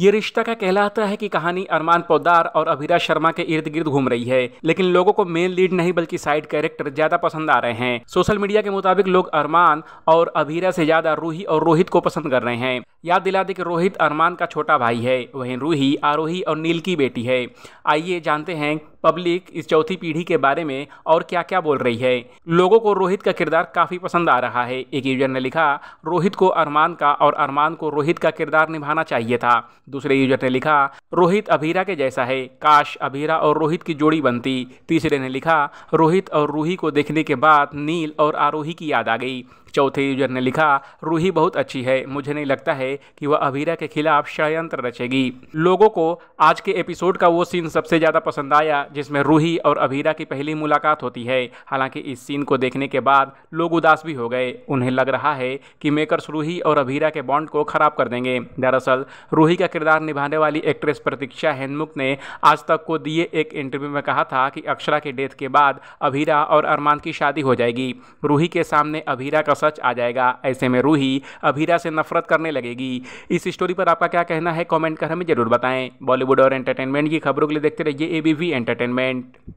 ये रिश्ता का कहलाता है कि कहानी अरमान पौदार और अभिरा शर्मा के इर्द गिर्द घूम रही है लेकिन लोगों को मेन लीड नहीं बल्कि साइड कैरेक्टर ज्यादा पसंद आ रहे हैं सोशल मीडिया के मुताबिक लोग अरमान और अभिरा से ज्यादा रूही और रोहित को पसंद कर रहे हैं याद दिला दे कि रोहित अरमान का छोटा भाई है वहीं रूही आरोही और नील की बेटी है आइए जानते हैं पब्लिक इस चौथी पीढ़ी के बारे में और क्या क्या बोल रही है लोगों को रोहित का किरदार काफ़ी पसंद आ रहा है एक यूजर ने लिखा रोहित को अरमान का और अरमान को रोहित का किरदार निभाना चाहिए था दूसरे यूजर ने लिखा रोहित अभीरा के जैसा है काश अभीरा और रोहित की जोड़ी बनती तीसरे ने लिखा रोहित और रूही को देखने के बाद नील और आरोही की याद आ गई चौथे यूजर ने लिखा रूही बहुत अच्छी है मुझे नहीं लगता है कि वह अभीरा के खिलाफ षडयंत्र रचेगी लोगों को आज के एपिसोड का वो सीन सबसे ज़्यादा पसंद आया जिसमें रूही और अभीरा की पहली मुलाकात होती है हालांकि इस सीन को देखने के बाद लोग उदास भी हो गए उन्हें लग रहा है कि मेकर्स रूही और अभीरा के बॉन्ड को खराब कर देंगे दरअसल रूही का किरदार निभाने वाली एक्ट्रेस प्रतीक्षा हेनमुख ने आज तक को दिए एक इंटरव्यू में कहा था कि अक्षरा की डेथ के बाद अभीरा और अरमान की शादी हो जाएगी रूही के सामने अभीरा का सच आ जाएगा ऐसे में रूही अभीरा से नफरत करने लगेगी इस स्टोरी पर आपका क्या कहना है कॉमेंट कर हमें ज़रूर बताएं बॉलीवुड और एंटरटेनमेंट की खबरों के लिए देखते रहिए ए एंटरटेनमेंट